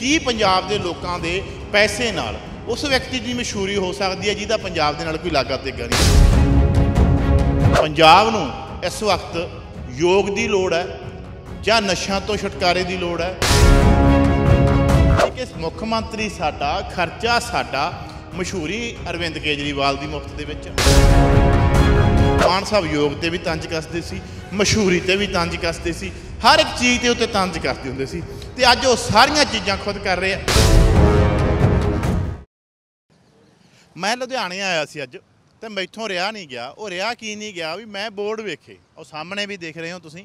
ਕੀ ਪੰਜਾਬ ਦੇ ਲੋਕਾਂ ਦੇ ਪੈਸੇ ਨਾਲ ਉਸ ਵਿਅਕਤੀ ਦੀ ਮਸ਼ਹੂਰੀ ਹੋ ਸਕਦੀ ਹੈ ਜਿਹਦਾ ਪੰਜਾਬ ਦੇ ਨਾਲ ਕੋਈ ਲਾਗਾ ਤੇ ਨਹੀਂ ਪੰਜਾਬ ਨੂੰ ਇਸ ਵਕਤ ਯੋਗ ਦੀ ਲੋੜ ਹੈ ਜਾਂ ਨਸ਼ਿਆਂ ਤੋਂ ਛੁਟਕਾਰੇ ਦੀ ਲੋੜ ਹੈ ਕਿ ਮੁੱਖ ਮੰਤਰੀ ਸਾਡਾ ਖਰਚਾ ਸਾਡਾ ਮਸ਼ਹੂਰੀ ਅਰਵਿੰਦ ਕੇਜਰੀਵਾਲ ਦੀ ਮੁਫਤ ਦੇ ਵਿੱਚ ਮਾਨ ਸਾਹਿਬ ਯੋਗ ਤੇ ਵੀ ਤੰਜ ਕਸਦੇ ਸੀ ਮਸ਼ਹੂਰੀ ਤੇ ਵੀ ਤੰਜ ਕਸਦੇ ਸੀ ਹਰ ਇੱਕ ਚੀਜ਼ ਤੇ ਉੱਤੇ ਤੰਜ ਕਰਦੇ ਹੁੰਦੇ ਸੀ ਤੇ ਅੱਜ ਉਹ ਸਾਰੀਆਂ ਚੀਜ਼ਾਂ ਖੁਦ ਕਰ ਰਹੇ ਆ ਮੈਂ ਲੁਧਿਆਣੇ ਆਇਆ ਸੀ ਅੱਜ ਤੇ ਮੈਥੋਂ ਰਿਹਾ ਨਹੀਂ ਗਿਆ ਉਹ ਰਿਹਾ ਕੀ ਨਹੀਂ ਗਿਆ ਵੀ ਮੈਂ ਬੋਰਡ ਵੇਖੇ ਉਹ ਸਾਹਮਣੇ ਵੀ ਦੇਖ ਰਹੇ ਹੋ ਤੁਸੀਂ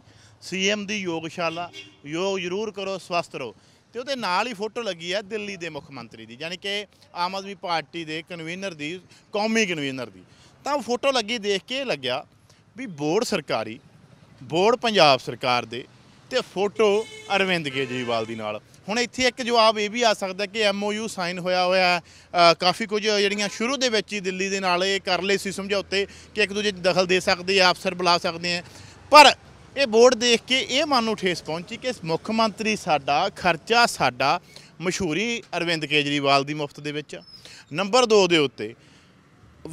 ਸੀਐਮ ਦੀ ਯੋਗਸ਼ਾਲਾ ਯੋਗ ਜ਼ਰੂਰ ਕਰੋ ਸਵਸਥ ਰਹੋ ਤੇ ਉਹਦੇ ਨਾਲ ਹੀ ਫੋਟੋ ਲੱਗੀ ਹੈ ਦਿੱਲੀ ਦੇ ਮੁੱਖ ਮੰਤਰੀ ਦੀ ਯਾਨੀ ਕਿ ਆਮ ਆਦਮੀ ਪਾਰਟੀ ਦੇ ਕਨਵੀਨਰ ਦੀ ਕੌਮੀ ਕਨਵੀਨਰ ਦੀ ਤਾਂ ਉਹ ਫੋਟੋ ਲੱਗੀ ਦੇਖ ਕੇ ਲੱਗਿਆ ਵੀ ਬੋਰਡ ਸਰਕਾਰੀ ਬੋਰਡ ਪੰਜਾਬ ਸਰਕਾਰ ਦੇ ਤੇ ਫੋਟੋ ਅਰਵਿੰਦ ਕੇਜਰੀਵਾਲ ਦੀ ਨਾਲ ਹੁਣ ਇੱਥੇ ਇੱਕ ਜਵਾਬ ਇਹ ਵੀ ਆ ਸਕਦਾ ਕਿ ਐਮਓਯੂ ਸਾਈਨ ਹੋਇਆ ਹੋਇਆ ਹੈ ਕਾਫੀ ਕੁਝ ਜਿਹੜੀਆਂ ਸ਼ੁਰੂ ਦੇ ਵਿੱਚ ਹੀ ਦਿੱਲੀ ਦੇ ਨਾਲ ਇਹ ਕਰ ਲਈ ਸੀ ਸਮਝੌਤੇ ਕਿ ਇੱਕ ਦੂਜੇ 'ਚ ਦਖਲ ਦੇ ਸਕਦੇ ਆ ਅਫਸਰ ਬੁਲਾ ਸਕਦੇ ਆ ਪਰ ਇਹ ਬੋਰਡ ਦੇਖ ਕੇ ਇਹ ਮਨ ਨੂੰ ਠੇਸ ਪਹੁੰਚੀ ਕਿ ਮੁੱਖ ਮੰਤਰੀ ਸਾਡਾ ਖਰਚਾ ਸਾਡਾ ਮਸ਼ਹੂਰੀ ਅਰਵਿੰਦ ਕੇਜਰੀਵਾਲ ਦੀ ਮੁਫਤ ਦੇ ਵਿੱਚ ਨੰਬਰ 2 ਦੇ ਉੱਤੇ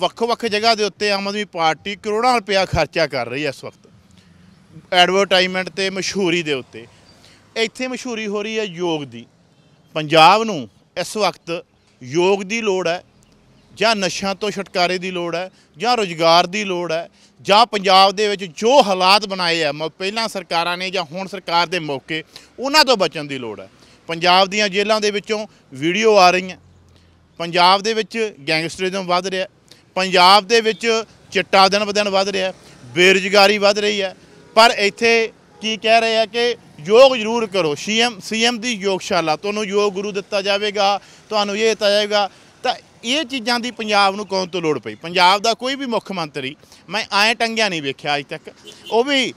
ਵੱਖ-ਵੱਖ ਜਗ੍ਹਾ ਦੇ ਉੱਤੇ ਆਮ ਆਦਮੀ ਪਾਰਟੀ ਕਰੋੜਾਂ ਰੁਪਏ ਖਰਚਾ ਕਰ ਰਹੀ ਹੈ ਇਸ ਵਕਤ ਐਡਵਰਟਾਈਜ਼ਮੈਂਟ ਤੇ ਮਸ਼ਹੂਰੀ ਦੇ ਉੱਤੇ ਇੱਥੇ ਮਸ਼ਹੂਰੀ ਹੋ ਰਹੀ ਹੈ ਯੋਗ ਦੀ ਪੰਜਾਬ ਨੂੰ ਇਸ ਵਕਤ ਯੋਗ ਦੀ ਲੋੜ ਹੈ ਜਾਂ ਨਸ਼ਿਆਂ ਤੋਂ ਛੁਟਕਾਰੇ ਦੀ ਲੋੜ ਹੈ ਜਾਂ ਰੋਜ਼ਗਾਰ ਦੀ ਲੋੜ ਹੈ ਜਾਂ ਪੰਜਾਬ ਦੇ ਵਿੱਚ ਜੋ ਹਾਲਾਤ ਬਣਾਏ ਆ ਪਹਿਲਾਂ ਸਰਕਾਰਾਂ ਨੇ ਜਾਂ ਹੁਣ ਸਰਕਾਰ ਦੇ ਮੌਕੇ ਉਹਨਾਂ ਤੋਂ ਬਚਣ ਦੀ ਲੋੜ ਹੈ ਪੰਜਾਬ ਦੀਆਂ ਜੇਲ੍ਹਾਂ ਦੇ ਵਿੱਚੋਂ ਵੀਡੀਓ ਆ ਰਹੀਆਂ ਪੰਜਾਬ ਦੇ ਵਿੱਚ ਗੈਂਗਸਟਰਿਜ਼ਮ ਵੱਧ ਰਿਹਾ ਪੰਜਾਬ ਦੇ ਵਿੱਚ ਚਿੱਟਾ ਦਿਨ ਬਦਨ ਵੱਧ ਰਿਹਾ ਬੇਰੁਜ਼ਗਾਰੀ ਵੱਧ ਰਹੀ ਹੈ ਪਰ ਇੱਥੇ ਕੀ ਕਹਿ ਰਹੇ ਆ ਕਿ ਯੋਗ ਜ਼ਰੂਰ ਕਰੋ ਸੀਐਮ ਸੀਐਮ ਦੀ ਯੋਗਸ਼ਾਲਾ ਤੁਹਾਨੂੰ ਯੋਗ ਗੁਰੂ ਦਿੱਤਾ ਜਾਵੇਗਾ ਤੁਹਾਨੂੰ ਇਹ ਦਿੱਤਾ ਜਾਵੇਗਾ ਤਾਂ ਇਹ ਚੀਜ਼ਾਂ ਦੀ ਪੰਜਾਬ ਨੂੰ ਕੌਣ ਤੋਂ ਲੋੜ ਪਈ ਪੰਜਾਬ ਦਾ ਕੋਈ ਵੀ ਮੁੱਖ ਮੰਤਰੀ ਮੈਂ ਐਂ ਟੰਗਿਆ ਨਹੀਂ ਵੇਖਿਆ ਅੱਜ ਤੱਕ ਉਹ ਵੀ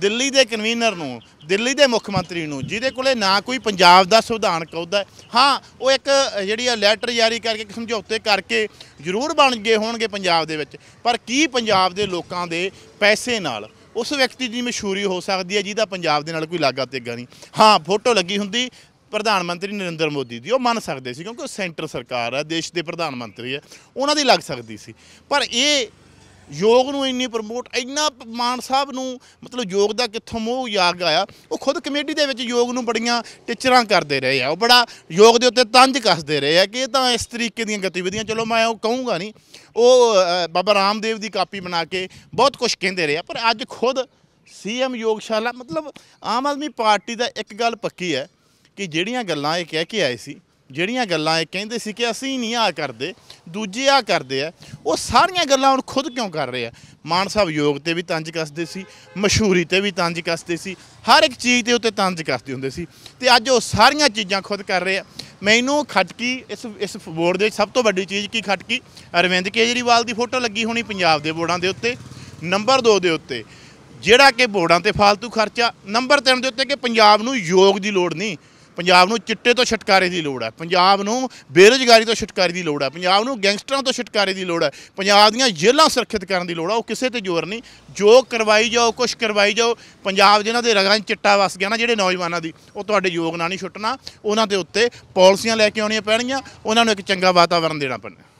ਦਿੱਲੀ ਦੇ ਕਨਵੀਨਰ ਨੂੰ ਦਿੱਲੀ ਦੇ ਮੁੱਖ ਮੰਤਰੀ ਨੂੰ ਜਿਹਦੇ ਕੋਲੇ ਨਾ ਕੋਈ ਪੰਜਾਬ ਦਾ ਸੰਵਿਧਾਨ ਕਹਦਾ ਹਾਂ ਉਹ ਇੱਕ ਜਿਹੜੀ ਆ ਲੈਟਰ ਜਾਰੀ ਕਰਕੇ ਇੱਕ ਸਮਝੌਤੇ ਕਰਕੇ ਜ਼ਰੂਰ ਬਣ ਗਏ ਹੋਣਗੇ ਪੰਜਾਬ ਦੇ ਵਿੱਚ ਪਰ ਕੀ ਪੰਜਾਬ ਦੇ ਲੋਕਾਂ ਦੇ ਪੈਸੇ ਨਾਲ ਉਸ ਵਿਅਕਤੀ ਦੀ ਮਸ਼ਹੂਰੀ ਹੋ ਸਕਦੀ ਹੈ ਜਿਹਦਾ ਪੰਜਾਬ ਦੇ ਨਾਲ ਕੋਈ ਲਾਗਾ ਤੇਗਾ ਨਹੀਂ ਹਾਂ ਫੋਟੋ ਲੱਗੀ ਹੁੰਦੀ ਪ੍ਰਧਾਨ ਮੰਤਰੀ ਨਰਿੰਦਰ ਮੋਦੀ ਦੀ ਉਹ ਮੰਨ ਸਕਦੇ ਸੀ ਕਿਉਂਕਿ ਉਹ ਸੈਂਟਰ ਸਰਕਾਰ ਹੈ ਦੇਸ਼ ਦੇ ਪ੍ਰਧਾਨ ਮੰਤਰੀ ਹੈ ਉਹਨਾਂ ਦੀ ਲੱਗ ਸਕਦੀ ਸੀ ਪਰ ਇਹ ਯੋਗ ਨੂੰ ਇੰਨੀ ਪ੍ਰਮੋਟ ਇੰਨਾ ਮਾਨ ਸਾਹਿਬ ਨੂੰ ਮਤਲਬ ਯੋਗ ਦਾ ਕਿੱਥੋਂ ਮੋਹ ਯਾਗ ਆਇਆ ਉਹ ਖੁਦ ਕਮੇਟੀ ਦੇ ਵਿੱਚ ਯੋਗ ਨੂੰ ਬੜੀਆਂ ਟਿਚਰਾਂ ਕਰਦੇ ਰਹੇ ਆ ਉਹ ਬੜਾ ਯੋਗ ਦੇ ਉੱਤੇ ਤੰਜ ਕੱਸਦੇ ਰਹੇ ਆ ਕਿ ਇਹ ਤਾਂ ਇਸ ਤਰੀਕੇ ਦੀਆਂ ਗਤੀਵਿਧੀਆਂ ਚਲੋ ਮੈਂ ਉਹ ਕਹੂੰਗਾ ਨਹੀਂ ਉਹ ਬਾਬਾ ਰਾਮਦੇਵ ਦੀ ਕਾਪੀ ਬਣਾ ਕੇ ਬਹੁਤ ਕੁਝ ਕਹਿੰਦੇ ਰਹੇ ਆ ਪਰ ਅੱਜ ਖੁਦ ਸੀਐਮ ਯੋਗਸ਼ਾਲਾ ਮਤਲਬ ਆਮ ਆਦਮੀ ਪਾਰਟੀ ਦਾ ਇੱਕ ਗੱਲ ਪੱਕੀ ਹੈ ਕਿ ਜਿਹੜੀਆਂ ਗੱਲਾਂ ਇਹ ਕਹਿ ਕੇ ਆਏ ਸੀ ਜਿਹੜੀਆਂ ਗੱਲਾਂ ਇਹ ਕਹਿੰਦੇ ਸੀ ਕਿ ਅਸੀਂ ਨਹੀਂ ਆ ਕਰਦੇ ਦੂਜੇ ਆ ਕਰਦੇ ਆ ਉਹ ਸਾਰੀਆਂ ਗੱਲਾਂ ਹੁਣ ਖੁਦ ਕਿਉਂ ਕਰ ਰਹੇ ਆ ਮਾਨ ਸਾਹਿਬ ਯੋਗ ਤੇ ਵੀ ਤੰਜ ਕੱਸਦੇ ਸੀ ਮਸ਼ਹੂਰੀ ਤੇ ਵੀ ਤੰਜ ਕੱਸਦੇ ਸੀ ਹਰ ਇੱਕ ਚੀਜ਼ ਦੇ ਉੱਤੇ ਤੰਜ ਕੱਸਦੇ ਹੁੰਦੇ ਸੀ ਤੇ ਅੱਜ ਉਹ ਸਾਰੀਆਂ ਚੀਜ਼ਾਂ ਖੁਦ ਕਰ ਰਹੇ ਆ ਮੈਨੂੰ ਖਟਕੀ ਇਸ ਇਸ ਬੋਰਡ ਦੇ ਸਭ ਤੋਂ ਵੱਡੀ ਚੀਜ਼ ਕੀ ਖਟਕੀ ਅਰਵਿੰਦ ਕੇਜਰੀਵਾਲ ਦੀ ਫੋਟੋ ਲੱਗੀ ਹੋਣੀ ਪੰਜਾਬ ਦੇ ਬੋਰਡਾਂ ਦੇ ਉੱਤੇ ਨੰਬਰ 2 ਦੇ ਉੱਤੇ ਜਿਹੜਾ ਕਿ ਬੋਰਡਾਂ ਤੇ ਫालतू ਖਰਚਾ ਨੰਬਰ 3 ਦੇ ਉੱਤੇ ਕਿ ਪੰਜਾਬ ਨੂੰ ਯੋਗ ਦੀ ਲੋੜ ਨਹੀਂ ਪੰਜਾਬ ਨੂੰ ਚਿੱਟੇ ਤੋਂ ਛਟਕਾਰੇ ਦੀ ਲੋੜ ਹੈ ਪੰਜਾਬ ਨੂੰ ਬੇਰੋਜ਼ਗਾਰੀ ਤੋਂ ਛਟਕਾਰੇ ਦੀ ਲੋੜ ਹੈ ਪੰਜਾਬ ਨੂੰ ਗੈਂਗਸਟਰਾਂ ਤੋਂ ਛਟਕਾਰੇ ਦੀ ਲੋੜ ਹੈ ਪੰਜਾਬ ਦੀਆਂ ਜੇਲ੍ਹਾਂ ਸੁਰੱਖਿਅਤ ਕਰਨ ਦੀ ਲੋੜ ਹੈ ਉਹ ਕਿਸੇ ਤੇ ਜ਼ੋਰ ਨਹੀਂ ਜੋ ਕਰਵਾਈ ਜਾਓ ਕੁਝ ਕਰਵਾਈ ਜਾਓ ਪੰਜਾਬ ਜਿਹਨਾਂ ਦੇ ਰਗਾਂ 'ਚ ਚਿੱਟਾ ਵਸ ਗਿਆ ਨਾ ਜਿਹੜੇ ਨੌਜਵਾਨਾਂ ਦੀ ਉਹ ਤੁਹਾਡੇ ਯੋਗ ਨਾਲ ਨਹੀਂ ਛੁੱਟਣਾ ਉਹਨਾਂ ਦੇ ਉੱਤੇ ਪਾਲਿਸੀਆਂ ਲੈ ਕੇ ਆਉਣੀਆਂ ਪੈਣਗੀਆਂ ਉਹਨਾਂ ਨੂੰ ਇੱਕ ਚੰਗਾ ਵਾਤਾਵਰਣ ਦੇਣਾ ਪੈਣਾ